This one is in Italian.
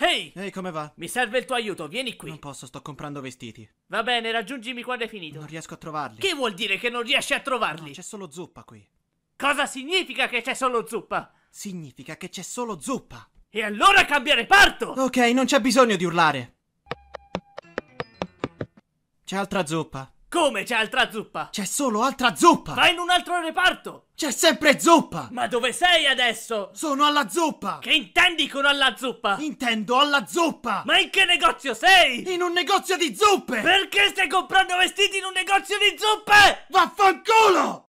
Ehi! Ehi, come va? Mi serve il tuo aiuto, vieni qui. Non posso, sto comprando vestiti. Va bene, raggiungimi quando è finito. Non riesco a trovarli. Che vuol dire che non riesci a trovarli? No, c'è solo zuppa qui. Cosa significa che c'è solo zuppa? Significa che c'è solo zuppa. E allora cambia reparto! Ok, non c'è bisogno di urlare. C'è altra zuppa. Come c'è altra zuppa? C'è solo altra zuppa! Vai in un altro reparto! C'è sempre zuppa! Ma dove sei adesso? Sono alla zuppa! Che intendi con alla zuppa? Intendo alla zuppa! Ma in che negozio sei? In un negozio di zuppe! Perché stai comprando vestiti in un negozio di zuppe? Vaffanculo!